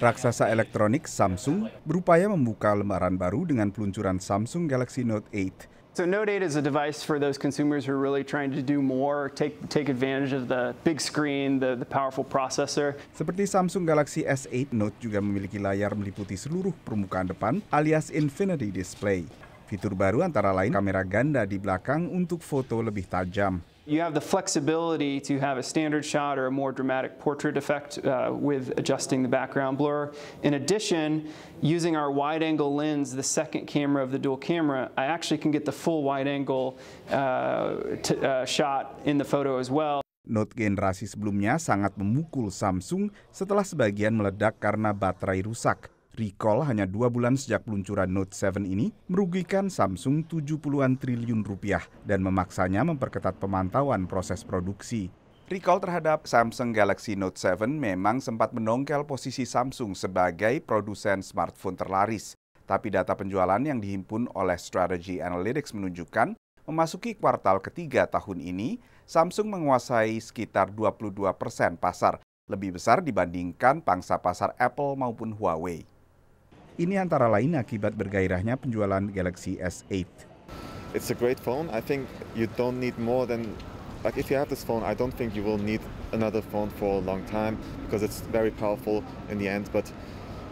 Raksasa elektronik Samsung berupaya membuka lembaran baru dengan peluncuran Samsung Galaxy Note 8 So Note 8 is a device for those consumers who are really trying to do more, take, take advantage of the big screen, the, the powerful processor. Seperti Samsung Galaxy S8, Note juga memiliki layar meliputi seluruh permukaan depan alias Infinity Display. Fitur baru antara lain kamera ganda di belakang untuk foto lebih tajam. You have the flexibility to have a standard shot or a more dramatic portrait effect uh, with adjusting the background blur. In addition, using our wide angle lens, the second camera of the dual camera, I actually can get the full wide angle uh, uh shot in the photo as well. Note generasi sebelumnya sangat memukul Samsung setelah sebagian meledak karena baterai rusak. Recall hanya dua bulan sejak peluncuran Note 7 ini merugikan Samsung 70-an triliun rupiah dan memaksanya memperketat pemantauan proses produksi. Recall terhadap Samsung Galaxy Note 7 memang sempat menongkel posisi Samsung sebagai produsen smartphone terlaris. Tapi data penjualan yang dihimpun oleh Strategy Analytics menunjukkan memasuki kuartal ketiga tahun ini, Samsung menguasai sekitar 22 persen pasar, lebih besar dibandingkan pangsa pasar Apple maupun Huawei. Ini antara lain akibat bergairahnya penjualan Galaxy S8. It's a great phone. I think you don't need more than like if you have this phone, I don't think you will need another phone for a long time because it's very powerful in the end, but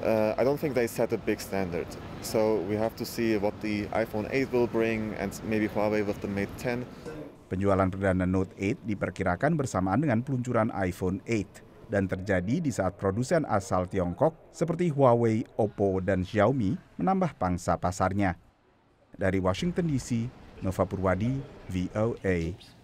uh, I don't think they set a big standard. So we have to see what the iPhone 8 will bring and maybe Huawei with the Mate 10. Penjualan perdana Note 8 diperkirakan bersamaan dengan peluncuran iPhone 8 dan terjadi di saat produsen asal Tiongkok seperti Huawei, Oppo, dan Xiaomi menambah pangsa pasarnya. Dari Washington DC, Nova Purwadi, VOA.